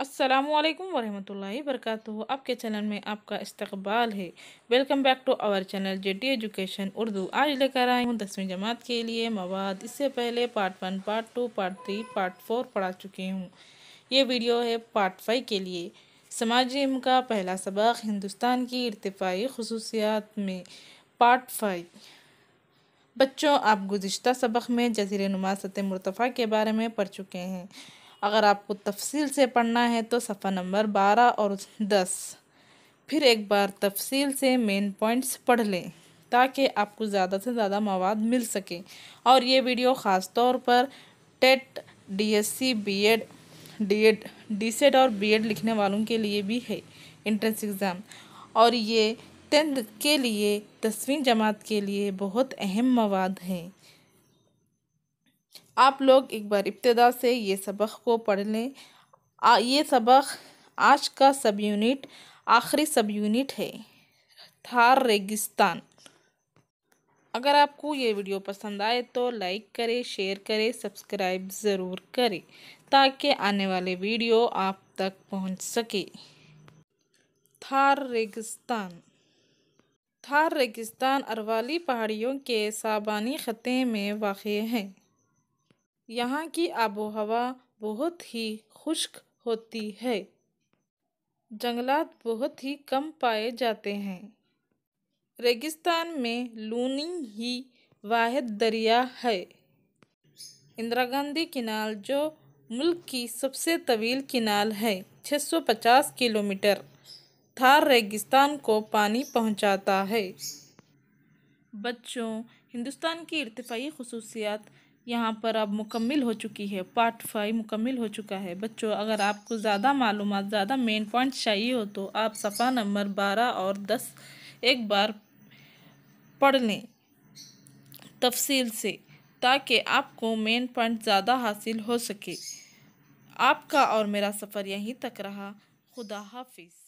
असलकम वरहमल वरक आपके चैनल में आपका इस्तबाल है welcome back to our channel J T Education Urdu आज लेकर आए हूँ दसवीं जमात के लिए मवाद इससे पहले part one part two part three part four पढ़ा चुके हूँ ये वीडियो है पार्ट फाइव के लिए समाज इम का पहला सबक हिंदुस्तान की इरतफाई खसूसियात में पार्ट फाइव बच्चों आप गुज्त सबक में जजीर नुमा सतह मरतफ़ा के बारे में पढ़ चुके हैं अगर आपको तफसील से पढ़ना है तो सफ़ा नंबर बारह और दस फिर एक बार तफसील से मेन पॉइंट्स पढ़ लें ताकि आपको ज़्यादा से ज़्यादा मवाद मिल सके और ये वीडियो ख़ास तौर पर TET DSC BEd DEd DSET और बीएड लिखने वालों के लिए भी है इंट्रेंस एग्ज़ाम और ये टेंथ के लिए दसवीं जमात के लिए बहुत अहम मवाद हैं आप लोग एक बार इब्तदा से ये सबक को पढ़ लें ये सबक आज का सब यूनिट आखिरी सब यूनिट है थार रेगिस्तान अगर आपको ये वीडियो पसंद आए तो लाइक करें शेयर करें सब्सक्राइब ज़रूर करें ताकि आने वाले वीडियो आप तक पहुंच सके थार रेगिस्तान थार रेगिस्तान अरवाली पहाड़ियों के साबानी ख़त्े में वाक़ है यहाँ की आबो हवा बहुत ही खुश्क होती है जंगलात बहुत ही कम पाए जाते हैं रेगिस्तान में लूनी ही वाद दरिया है इंदिरा गांधी किनाल जो मुल्क की सबसे तवील किनाल है 650 किलोमीटर थार रेगिस्तान को पानी पहुंचाता है बच्चों हिंदुस्तान की इरतफाई खसूसियात यहाँ पर अब मुकम्मल हो चुकी है पार्ट फाइव मुकम्मल हो चुका है बच्चों अगर आपको ज़्यादा मालूम ज़्यादा मेन पॉइंट चाहिए हो तो आप सफ़ा नंबर बारह और दस एक बार पढ़ लें तफसील से ताकि आपको मेन पॉइंट ज़्यादा हासिल हो सके आपका और मेरा सफ़र यहीं तक रहा खुदा हाफिज़